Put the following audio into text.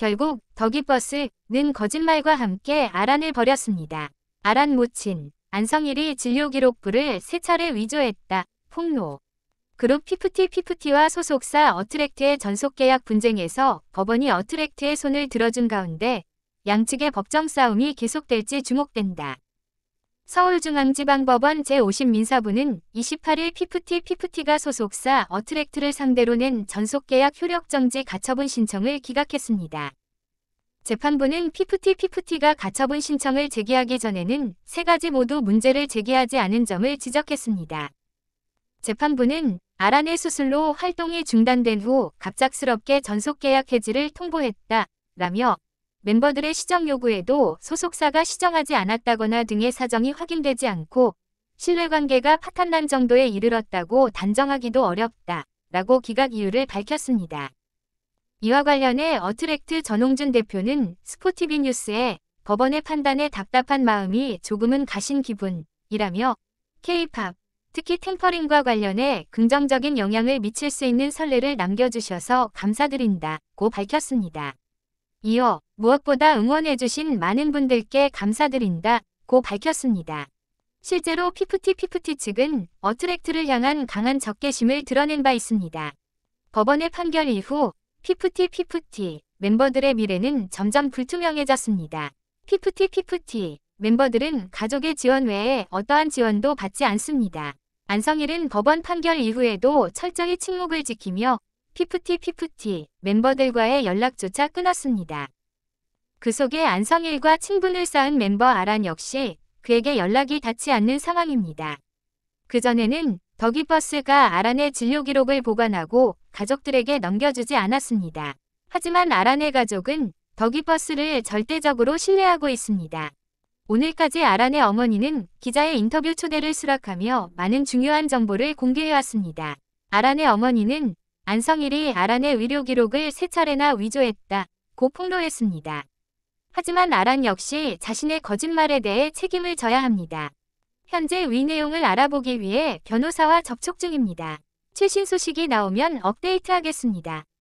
결국 더기버스는 거짓말과 함께 아란을 버렸습니다 아란 모친, 안성일이 진료기록부를 세 차례 위조했다. 폭로. 그룹 피프티피프티와 소속사 어트랙트의 전속계약 분쟁에서 법원이 어트랙트의 손을 들어준 가운데 양측의 법정 싸움이 계속될지 주목된다. 서울중앙지방법원 제50민사부는 28일 피프티피프티가 소속사 어트랙트를 상대로 낸 전속계약 효력정지 가처분 신청을 기각했습니다. 재판부는 피프티피프티가 가처분 신청을 제기하기 전에는 세 가지 모두 문제를 제기하지 않은 점을 지적했습니다. 재판부는 아란의 수술로 활동이 중단된 후 갑작스럽게 전속계약 해지를 통보했다, 라며 멤버들의 시정 요구에도 소속사가 시정하지 않았다거나 등의 사정이 확인되지 않고 신뢰관계가 파탄난 정도에 이르렀다고 단정하기도 어렵다 라고 기각 이유를 밝혔습니다. 이와 관련해 어트랙트 전홍준 대표는 스포티비 뉴스에 법원의 판단에 답답한 마음이 조금은 가신 기분이라며 K-팝, 특히 템퍼링과 관련해 긍정적인 영향을 미칠 수 있는 선례를 남겨주셔서 감사드린다고 밝혔습니다. 이어 무엇보다 응원해주신 많은 분들께 감사드린다 고 밝혔습니다. 실제로 피프티피프티 측은 어트랙트를 향한 강한 적개심을 드러낸 바 있습니다. 법원의 판결 이후 피프티피프티 멤버들의 미래는 점점 불투명해졌습니다. 피프티피프티 멤버들은 가족의 지원 외에 어떠한 지원도 받지 않습니다. 안성일은 법원 판결 이후에도 철저히 침묵을 지키며 피프티피프티 멤버들과의 연락조차 끊었습니다. 그 속에 안성일과 친분을 쌓은 멤버 아란 역시 그에게 연락이 닿지 않는 상황입니다. 그전에는 더기버스가 아란의 진료 기록을 보관하고 가족들에게 넘겨주지 않았습니다. 하지만 아란의 가족은 더기버스를 절대적으로 신뢰하고 있습니다. 오늘까지 아란의 어머니는 기자의 인터뷰 초대를 수락하며 많은 중요한 정보를 공개해왔습니다. 아란의 어머니는 안성일이 아란의 의료 기록을 세 차례나 위조했다. 고 폭로했습니다. 하지만 아란 역시 자신의 거짓말에 대해 책임을 져야 합니다. 현재 위 내용을 알아보기 위해 변호사와 접촉 중입니다. 최신 소식이 나오면 업데이트하겠습니다.